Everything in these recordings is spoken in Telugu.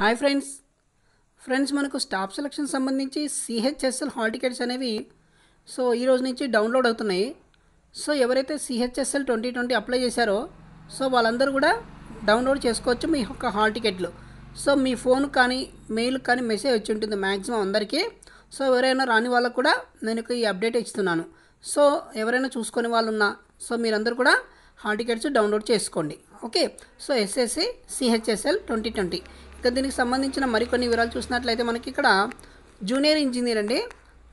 హాయ్ ఫ్రెండ్స్ ఫ్రెండ్స్ మనకు స్టాఫ్ సెలక్షన్ సంబంధించి సిహెచ్ఎస్ఎల్ హాల్ టికెట్స్ అనేవి సో ఈ రోజు నుంచి డౌన్లోడ్ అవుతున్నాయి సో ఎవరైతే సిహెచ్ఎస్ఎల్ ట్వంటీ ట్వంటీ అప్లై చేశారో సో వాళ్ళందరూ కూడా డౌన్లోడ్ చేసుకోవచ్చు మీ యొక్క హాల్ టికెట్లు సో మీ ఫోన్ కానీ మెయిల్ కానీ మెసేజ్ వచ్చి ఉంటుంది మ్యాక్సిమం అందరికీ సో ఎవరైనా రాని వాళ్ళకు కూడా నేను ఈ అప్డేట్ ఇస్తున్నాను సో ఎవరైనా చూసుకొని వాళ్ళు ఉన్నా సో మీరందరూ కూడా హాల్ టికెట్స్ డౌన్లోడ్ చేసుకోండి okay so SSC CHSL twenty twenty ఇక దీనికి సంబంధించిన మరికొన్ని వివరాలు చూసినట్లయితే మనకి ఇక్కడ జూనియర్ ఇంజనీర్ అండి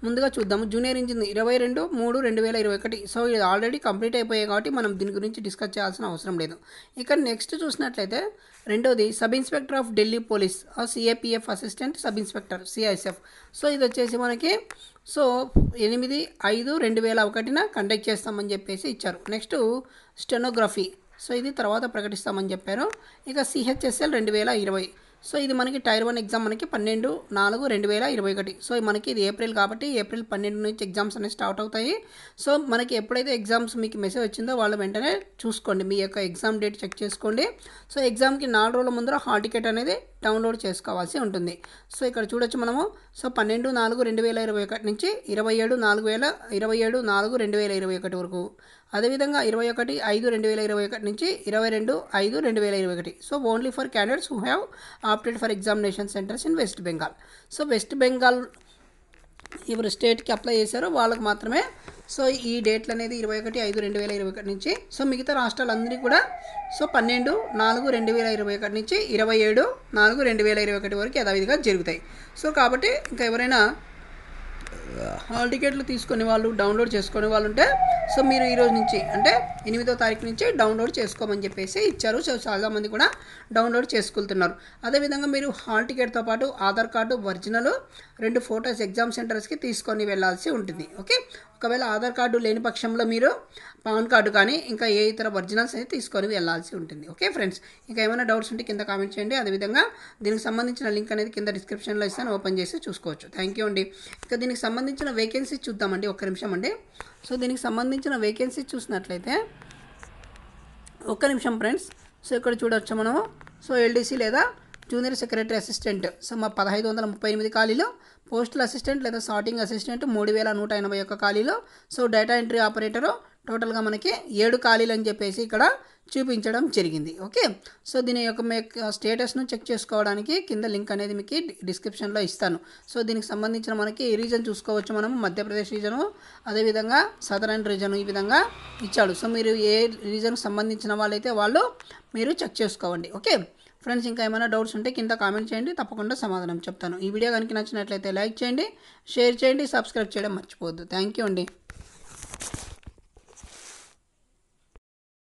ముందుగా చూద్దాము జూనియర్ ఇంజనీర్ ఇరవై రెండు మూడు రెండు వేల ఇరవై ఒకటి సో ఇది ఆల్రెడీ కంప్లీట్ అయిపోయాయి కాబట్టి మనం దీని గురించి డిస్కస్ చేయాల్సిన అవసరం లేదు ఇక్కడ నెక్స్ట్ చూసినట్లయితే రెండోది sub inspector of Delhi police CAPF assistant sub inspector CISF so ఇది వచ్చేసి మనకి సో ఎనిమిది ఐదు రెండు వేల ఒకటిన కండక్ట్ చేస్తామని చెప్పేసి ఇచ్చారు నెక్స్ట్ స్టెనోగ్రఫీ సో ఇది తర్వాత ప్రకటిస్తామని చెప్పారు ఇక సిహెచ్ఎస్ఎల్ రెండు వేల ఇరవై సో ఇది మనకి టైర్ వన్ ఎగ్జామ్ మనకి పన్నెండు నాలుగు రెండు వేల ఇరవై ఒకటి సో మనకి ఇది ఏప్రిల్ కాబట్టి ఏప్రిల్ పన్నెండు నుంచి ఎగ్జామ్స్ అనేవి స్టార్ట్ అవుతాయి సో మనకి ఎప్పుడైతే ఎగ్జామ్స్ మీకు మెసేజ్ వచ్చిందో వాళ్ళు వెంటనే చూసుకోండి మీ యొక్క ఎగ్జామ్ డేట్ చెక్ చేసుకోండి సో ఎగ్జామ్కి నాలుగు రోజుల ముందర హాల్ టికెట్ అనేది డౌన్లోడ్ చేసుకోవాల్సి ఉంటుంది సో ఇక్కడ చూడొచ్చు మనము సో పన్నెండు నాలుగు రెండు వేల ఇరవై ఒకటి నుంచి ఇరవై ఏడు నాలుగు వేల ఇరవై ఏడు నాలుగు రెండు వేల ఇరవై ఒకటి వరకు అదేవిధంగా ఇరవై ఒకటి ఐదు రెండు వేల ఇరవై ఒకటి నుంచి ఇరవై రెండు ఐదు రెండు వేల ఇరవై ఒకటి so only for candidates who have opted for examination centres in West Bengal so West Bengal ఎవరు స్టేట్కి అప్లై చేశారో వాళ్ళకు మాత్రమే సో ఈ డేట్లు అనేది ఇరవై ఒకటి ఐదు రెండు వేల ఇరవై ఒకటి నుంచి సో మిగతా రాష్ట్రాలందరికీ కూడా సో పన్నెండు నాలుగు రెండు వేల ఇరవై ఒకటి నుంచి ఇరవై ఏడు నాలుగు రెండు వేల ఇరవై ఒకటి వరకు యథావిధిగా జరుగుతాయి సో కాబట్టి ఇంకా ఎవరైనా హాల్ టికెట్లు తీసుకునే వాళ్ళు డౌన్లోడ్ చేసుకునే వాళ్ళు ఉంటే సో మీరు ఈరోజు నుంచి అంటే ఎనిమిదో తారీఖు నుంచి డౌన్లోడ్ చేసుకోమని చెప్పేసి ఇచ్చారు సో చాలామంది కూడా డౌన్లోడ్ చేసుకుంటున్నారు అదేవిధంగా మీరు హాల్ టికెట్తో పాటు ఆధార్ కార్డు ఒరిజినల్ రెండు ఫోటోస్ ఎగ్జామ్ సెంటర్స్కి తీసుకొని వెళ్ళాల్సి ఉంటుంది ఓకే ఒకవేళ ఆధార్ కార్డు లేని పక్షంలో మీరు పాన్ కార్డు కానీ ఇంకా ఏ ఇతర ఒరిజినల్స్ అయితే తీసుకొని వెళ్ళాల్సి ఉంటుంది ఓకే ఫ్రెండ్స్ ఇంకా ఏమైనా డౌట్స్ ఉంటే కింద కామెంట్ చేయండి అదేవిధంగా దీనికి సంబంధించిన లింక్ అనేది కింద డిస్క్రిప్షన్లో ఇస్తాను ఓపెన్ చేసి చూసుకోవచ్చు థ్యాంక్ యూ అండి ఇంకా దీనికి సంబంధించి సంబంధించిన వేకెన్సీ చూద్దామండి ఒక్క నిమిషం అండి సో దీనికి సంబంధించిన వేకెన్సీ చూసినట్లయితే ఒక్క నిమిషం ఫ్రెండ్స్ సో ఇక్కడ చూడవచ్చు మనము సో ఎల్డీసీ లేదా జూనియర్ సెక్రటరీ అసిస్టెంట్ సో మా పదహైదు వందల ముప్పై ఎనిమిది ఖాళీలు పోస్టల్ అసిస్టెంట్ లేదా సార్టింగ్ అసిస్టెంట్ మూడు వేల నూట ఎనభై ఒక్క ఖాళీలు సో డేటా ఎంట్రీ ఆపరేటరు టోటల్గా మనకి ఏడు ఖాళీలు అని చెప్పేసి ఇక్కడ చూపించడం జరిగింది ఓకే సో దీని యొక్క మీ స్టేటస్ను చెక్ చేసుకోవడానికి కింద లింక్ అనేది మీకు డిస్క్రిప్షన్లో ఇస్తాను సో దీనికి సంబంధించిన మనకి రీజన్ చూసుకోవచ్చు మనం మధ్యప్రదేశ్ రీజను అదేవిధంగా సదరన్ రీజన్ ఈ విధంగా ఇచ్చాడు సో మీరు ఏ రీజన్కి సంబంధించిన వాళ్ళైతే వాళ్ళు మీరు చెక్ చేసుకోవండి ఓకే ఫ్రెండ్స్ ఇంకా ఏమైనా డౌట్స్ ఉంటే కింద కామెంట్ చేయండి తప్పకుండా సమాధానం చెప్తాను ఈ వీడియో కనుక నచ్చినట్లయితే లైక్ చేయండి షేర్ చేయండి సబ్స్క్రైబ్ చేయడం మర్చిపోవద్దు థ్యాంక్ యూ అండి